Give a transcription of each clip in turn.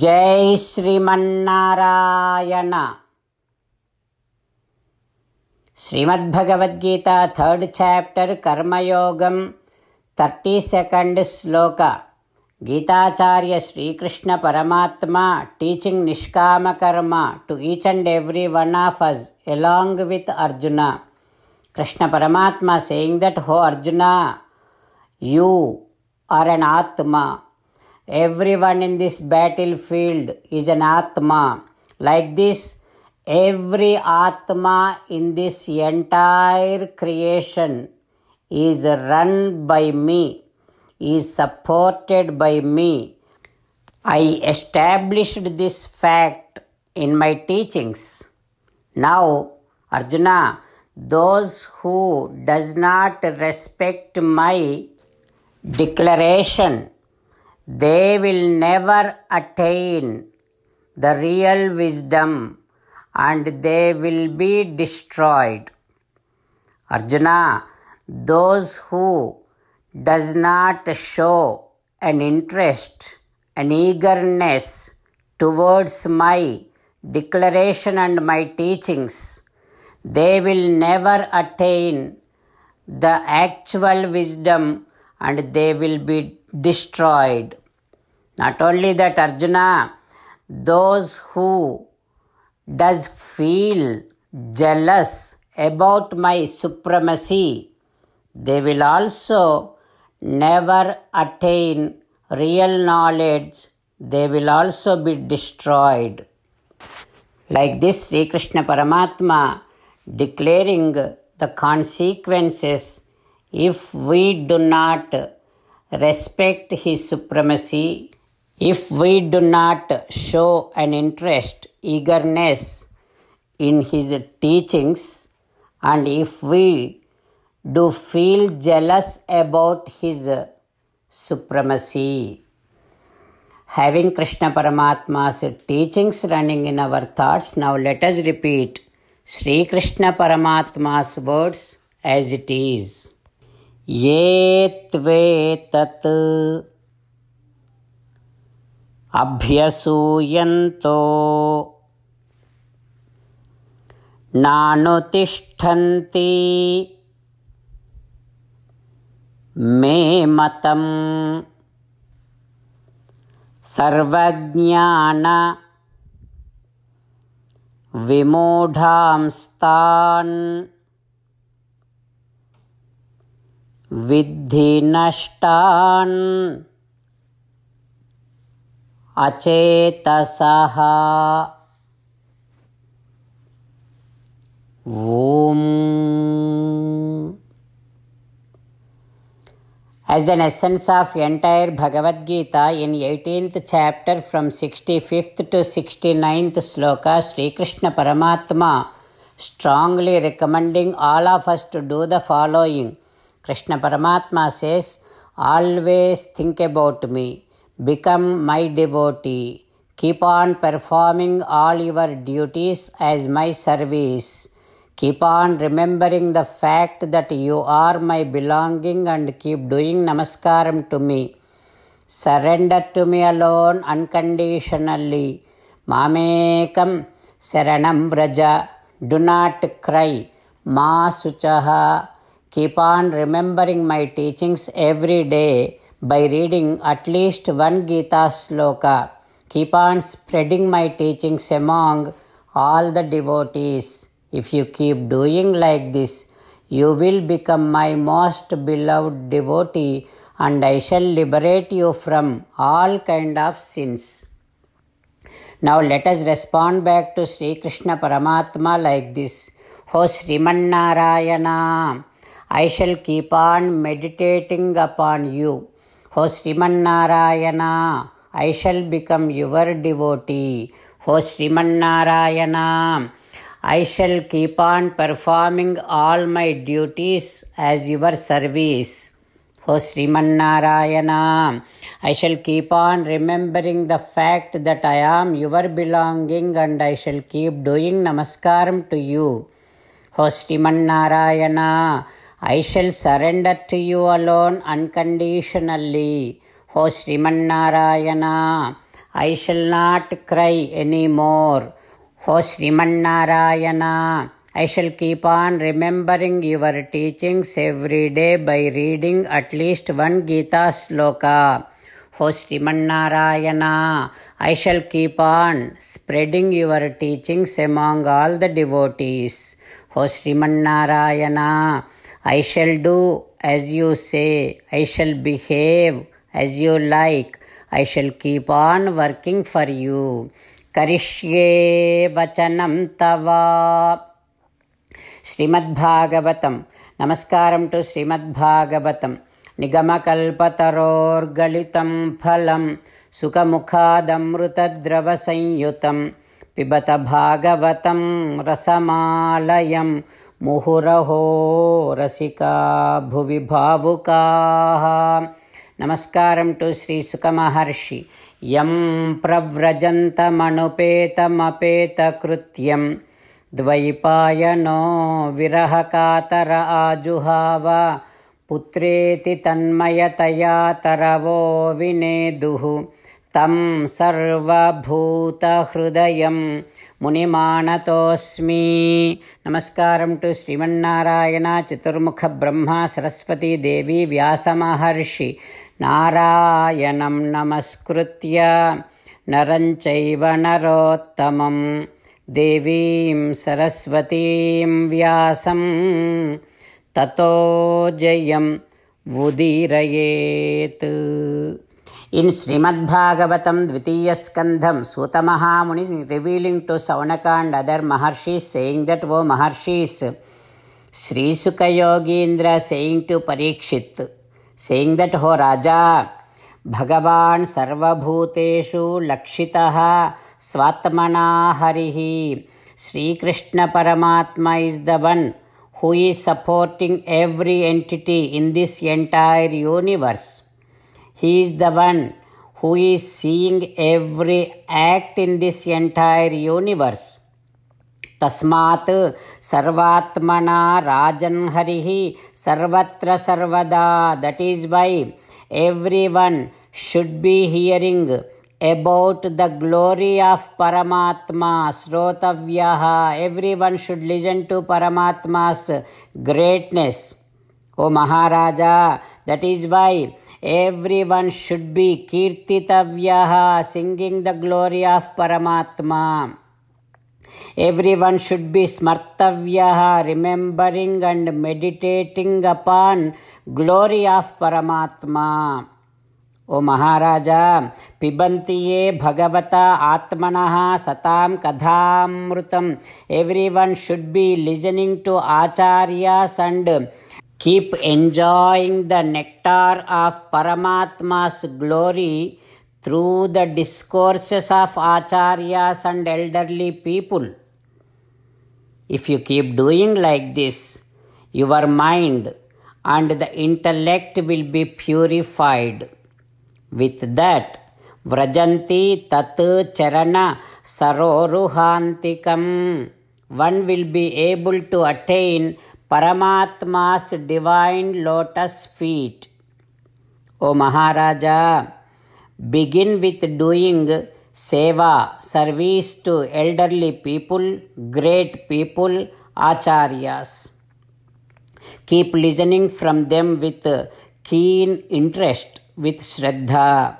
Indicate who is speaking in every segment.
Speaker 1: జై Srimannarayana Srimad Bhagavad Gita third chapter కర్మయోగం thirty second శ్లోక గీతాచార్య శ్రీకృష్ణ పరమాత్మ టీచింగ్ నిష్కామ కర్మ to each and every one of us along with Arjuna Krishna పరమాత్మ సేయింగ్ దట్ హో అర్జున యూ ఆర్ అన్ ఆత్మ Everyone in this battlefield is an Atma. Like this, every Atma in this entire creation is run by me, is supported by me. I established this fact in my teachings. Now, Arjuna, those who does not respect my declaration they will never attain the real wisdom and they will be destroyed. Arjuna, those who does not show an interest, an eagerness towards my declaration and my teachings, they will never attain the actual wisdom and they will be destroyed. Not only that, Arjuna, those who does feel jealous about my supremacy, they will also never attain real knowledge, they will also be destroyed. Like this, Sri Krishna Paramatma declaring the consequences if we do not respect his supremacy if we do not show an interest, eagerness in his teachings, and if we do feel jealous about his supremacy, having Krishna Paramatma's teachings running in our thoughts, now let us repeat Sri Krishna Paramatma's words as it is. अभ्यसूयन्तो नानुतिष्ठन्ति मे मतम् सर्वज्ञानविमूढांस्तान् नष्टान् अचेतसः ओम As an essence of entire Bhagavad Gita, in 18th chapter from 65th to 69th sloka, Sri Krishna Paramatma strongly recommending all of us to do the following. Krishna Paramatma says, Always think about me. Become my devotee. Keep on performing all your duties as my service. Keep on remembering the fact that you are my belonging and keep doing namaskaram to me. Surrender to me alone unconditionally. Mamekam saranam vraja. Do not cry. Ma suchaha. Keep on remembering my teachings every day by reading at least one Gita sloka. Keep on spreading my teachings among all the devotees. If you keep doing like this, you will become my most beloved devotee and I shall liberate you from all kind of sins. Now let us respond back to Sri Krishna Paramatma like this. O Srimannarayana, I shall keep on meditating upon you. Ho Srimannarayana, I shall become your devotee. Ho Srimannarayana, I shall keep on performing all my duties as your service. Ho Srimannarayana, I shall keep on remembering the fact that I am your belonging and I shall keep doing namaskaram to you. Ho Srimannarayana, I shall surrender to you alone unconditionally. O Srimannarayana, I shall not cry any more. O Srimannarayana, I shall keep on remembering your teachings every day by reading at least one Gita sloka. O Srimannarayana, I shall keep on spreading your teachings among all the devotees. O Srimannarayana, I shall do as you say, I shall behave as you like, I shall keep on working for you. करिष्ये वचनं तव श्रीमद्भागवतं नमस्कारं to श्रीमद्भागवतं निगमकल्पतरोर्गलितं फलं संयुत पिबत भागवतं रसमालयम् मुहुरहो रसिका भुवि भावुकाः नमस्कारं to श्रीसुखमहर्षि यं प्रव्रजन्तमनुपेतमपेतकृत्यं द्वैपायनो विरहकातर आजुहाव पुत्रेति तन्मयतया तरवो विनेदुः तं सर्वभूतहृदयं मुनिमानतोऽस्मि नमस्कारं टु श्रीमन्नारायणचतुर्मुखब्रह्म व्यासमहर्षि नारायणं नमस्कृत्य नरञ्चैव नरोत्तमं देवीं सरस्वतीं व्यासं ततो जयं उदीरयेत् In Srimad Bhagavatam Dvitiyaskantham, Suta Mahamuni is revealing to Saunaka and other Maharshis, saying that, O Maharshis, Sri Indra, saying to Parikshit, saying that, O Raja, Bhagavan Sarva Sarvabhuteshu Lakshitaha Swatmana Harihi, Sri Krishna Paramatma is the one who is supporting every entity in this entire universe. He is the one who is seeing every act in this entire universe. Tasmat sarvathmana rajan harihi sarvatra sarvada. That is why everyone should be hearing about the glory of Paramatma, Srotavyaha. Everyone should listen to Paramatma's greatness. O Maharaja, that is why Everyone should be Kirtitavyaha, singing the glory of Paramatma. Everyone should be Smartavyaha, remembering and meditating upon glory of Paramatma. ओ महाराज पिबन्ति ये भगवता आत्मनः सतां Everyone every one should be listening to and Keep enjoying the nectar of Paramatma's glory through the discourses of acharyas and elderly people. If you keep doing like this, your mind and the intellect will be purified. With that, Vrajanti Tat Charana Saroruhantikam, one will be able to attain Paramatma's divine lotus feet. O Maharaja, begin with doing seva, service to elderly people, great people, acharyas. Keep listening from them with keen interest, with shraddha.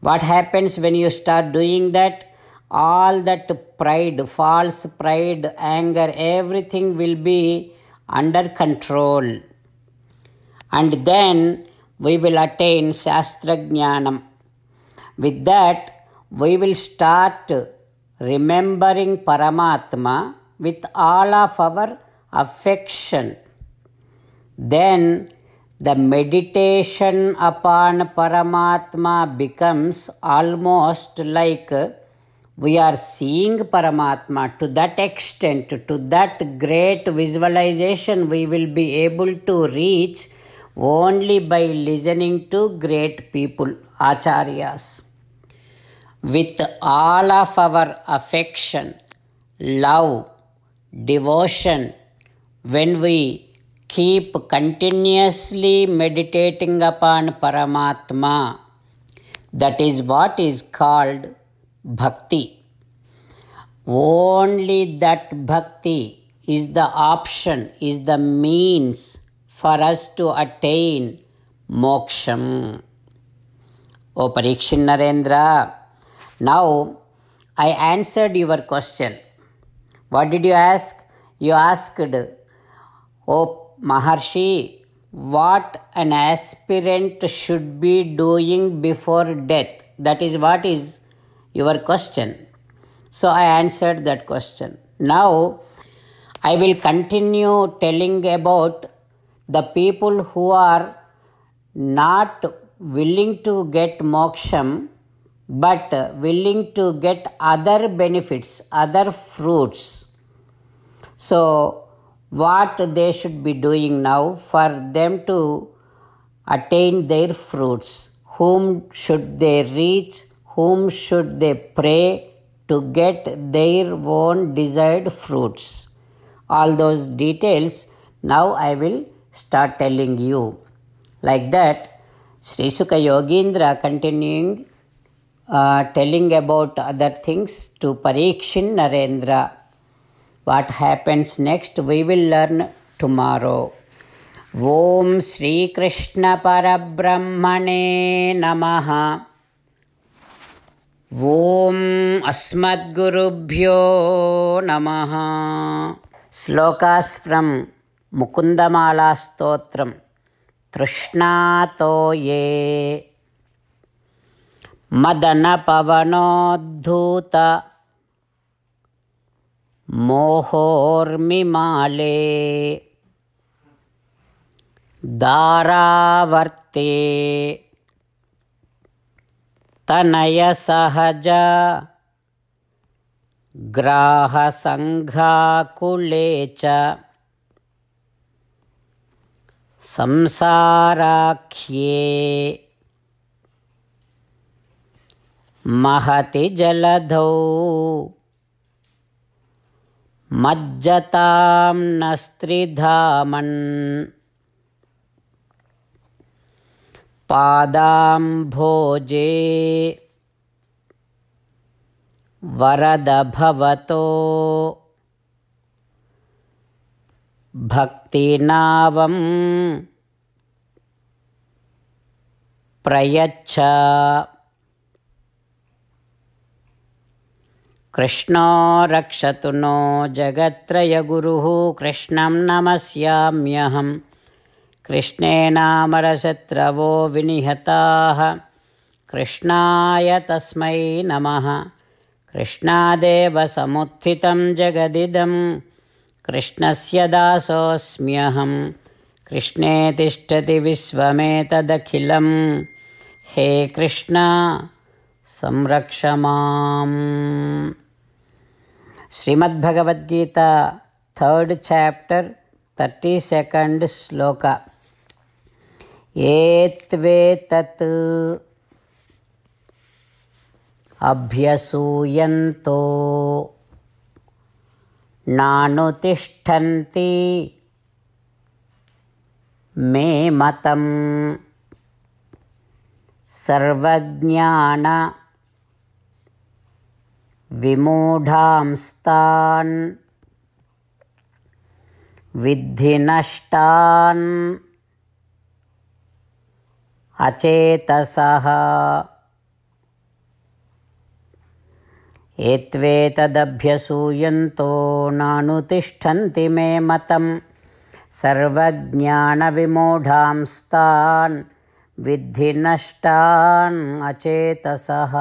Speaker 1: What happens when you start doing that? all that pride, false pride, anger, everything will be under control. And then we will attain Shastrajnanam. With that, we will start remembering Paramatma with all of our affection. Then the meditation upon Paramatma becomes almost like we are seeing Paramatma to that extent, to that great visualization, we will be able to reach only by listening to great people, acharyas. With all of our affection, love, devotion, when we keep continuously meditating upon Paramatma, that is what is called bhakti. Only that bhakti is the option, is the means for us to attain moksham. O Parikshin Narendra, now I answered your question. What did you ask? You asked, O Maharshi, what an aspirant should be doing before death. That is what is your question. So I answered that question. Now I will continue telling about the people who are not willing to get moksham but willing to get other benefits, other fruits. So, what they should be doing now for them to attain their fruits? Whom should they reach? whom should they pray to get their own desired fruits? All those details now I will start telling you. Like that, Sri Sukha Yogendra continuing uh, telling about other things to Parikshin Narendra. What happens next we will learn tomorrow. ॐ श्रीकृष्णपरब्रह्मणे नमः ॐ अस्मद्गुरुभ्यो नमः shlokas from मुकुन्दमालास्तोत्रं तृष्णातो ये मदनपवनोद्धूत मोहोर्मिमाले दारावर्ते तनयसहजा ग्राहसङ्घाकुले च संसाराख्ये महति जलधौ मज्जतां न पादाम्भोजे वरदभवतो भक्तिनावं प्रयच्छ कृष्णो रक्षतु नो जगत्रयगुरुः कृष्णं नमस्याम्यहम् कृष्णेनामरशत्रवो विनिहताः कृष्णाय तस्मै नमः कृष्णादेव समुत्थितं जगदिदं कृष्णस्य दासोऽस्म्यहं कृष्णे तिष्ठति विश्वमेतदखिलं हे कृष्ण संरक्ष माम् Srimad Bhagavad Gita third chapter thirty second श्लोक एत्वेतत् अभ्यसूयन्तो नानुतिष्ठन्ति मे मतं विमूढांस्तान् विद्धि नष्टान् अचेतसः एत्वेतदभ्यसूयन्तो नानुतिष्ठन्ति मे मतं सर्वज्ञानविमूढांस्तान् विद्धि नष्टान् अचेतसः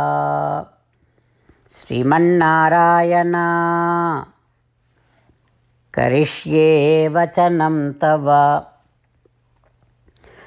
Speaker 1: श्रीमन्नारायण करिष्ये वचनं तव